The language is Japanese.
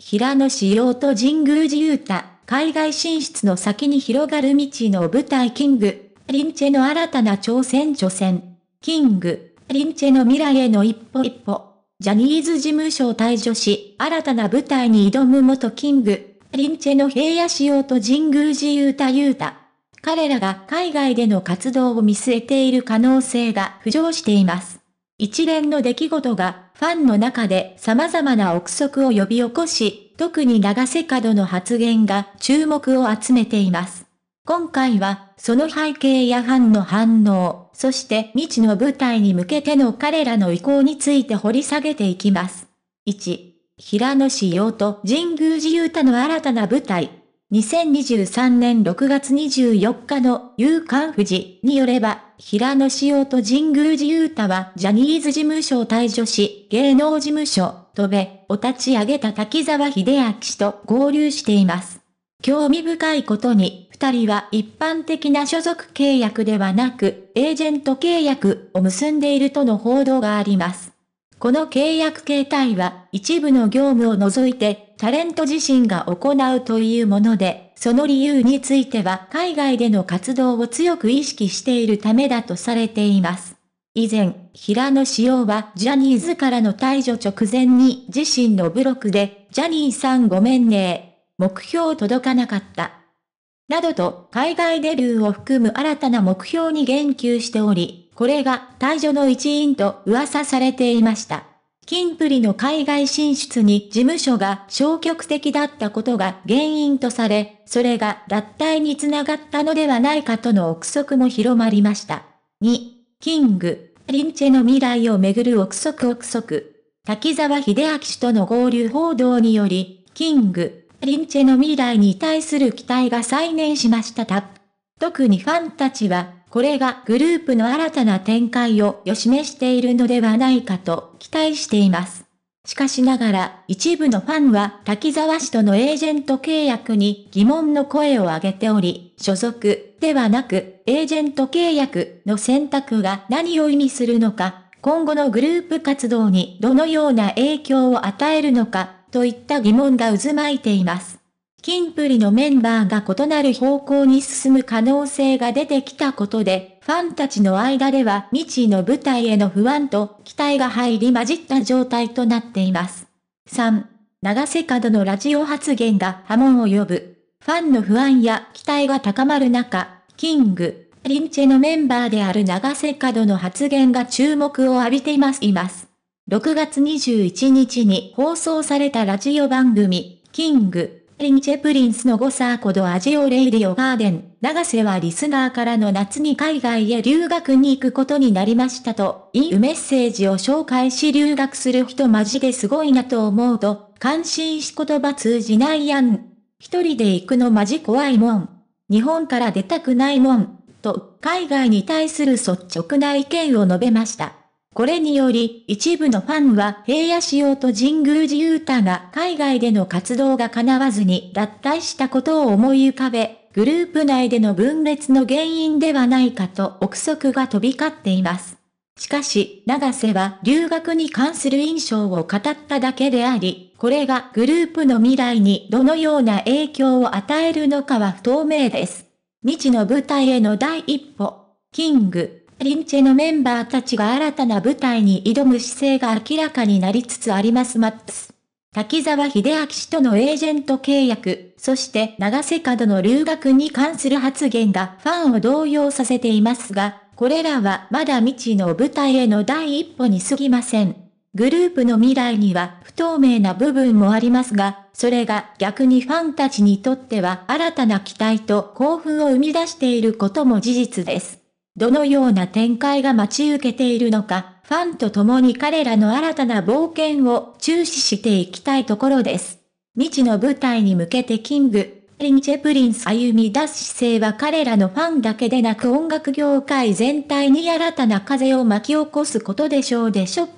平野紫耀と神宮寺勇太、海外進出の先に広がる未知の舞台キング、リンチェの新たな挑戦挑戦。キング、リンチェの未来への一歩一歩。ジャニーズ事務所を退場し、新たな舞台に挑む元キング、リンチェの平野紫耀と神宮寺勇太勇太。彼らが海外での活動を見据えている可能性が浮上しています。一連の出来事がファンの中で様々な憶測を呼び起こし、特に長瀬角の発言が注目を集めています。今回は、その背景やファンの反応、そして未知の舞台に向けての彼らの意向について掘り下げていきます。1、平野紫耀と神宮寺勇太の新たな舞台、2023年6月24日の夕刊富士によれば、平野紫耀と神宮寺雄太はジャニーズ事務所を退所し、芸能事務所、とべ、を立ち上げた滝沢秀明氏と合流しています。興味深いことに、二人は一般的な所属契約ではなく、エージェント契約を結んでいるとの報道があります。この契約形態は、一部の業務を除いて、タレント自身が行うというもので、その理由については海外での活動を強く意識しているためだとされています。以前、平野紫耀はジャニーズからの退場直前に自身のブログで、ジャニーさんごめんね目標届かなかった。などと海外デビューを含む新たな目標に言及しており、これが退場の一因と噂されていました。金プリの海外進出に事務所が消極的だったことが原因とされ、それが脱退につながったのではないかとの憶測も広まりました。2、キング、リンチェの未来をめぐる憶測憶測。滝沢秀明氏との合流報道により、キング、リンチェの未来に対する期待が再燃しましたた。特にファンたちは、これがグループの新たな展開を予示しているのではないかと期待しています。しかしながら、一部のファンは滝沢氏とのエージェント契約に疑問の声を上げており、所属ではなく、エージェント契約の選択が何を意味するのか、今後のグループ活動にどのような影響を与えるのか、といった疑問が渦巻いています。キンプリのメンバーが異なる方向に進む可能性が出てきたことで、ファンたちの間では未知の舞台への不安と期待が入り混じった状態となっています。3. 長瀬角のラジオ発言が波紋を呼ぶ。ファンの不安や期待が高まる中、キング、リンチェのメンバーである長瀬角の発言が注目を浴びています。います。6月21日に放送されたラジオ番組、キング、リンチェプリンスのゴサーコドアジオレイディオガーデン、長瀬はリスナーからの夏に海外へ留学に行くことになりましたと、いいメッセージを紹介し留学する人マジですごいなと思うと、感心し言葉通じないやん。一人で行くのマジ怖いもん。日本から出たくないもん。と、海外に対する率直な意見を述べました。これにより、一部のファンは平野仕様と神宮寺雄太が海外での活動が叶わずに脱退したことを思い浮かべ、グループ内での分裂の原因ではないかと憶測が飛び交っています。しかし、長瀬は留学に関する印象を語っただけであり、これがグループの未来にどのような影響を与えるのかは不透明です。未知の舞台への第一歩、キング。リンチェのメンバーたちが新たな舞台に挑む姿勢が明らかになりつつありますマッツ。滝沢秀明氏とのエージェント契約、そして長瀬角の留学に関する発言がファンを動揺させていますが、これらはまだ未知の舞台への第一歩に過ぎません。グループの未来には不透明な部分もありますが、それが逆にファンたちにとっては新たな期待と興奮を生み出していることも事実です。どのような展開が待ち受けているのか、ファンと共に彼らの新たな冒険を注視していきたいところです。未知の舞台に向けてキング、リンチェプリンス歩み出す姿勢は彼らのファンだけでなく音楽業界全体に新たな風を巻き起こすことでしょうでしょ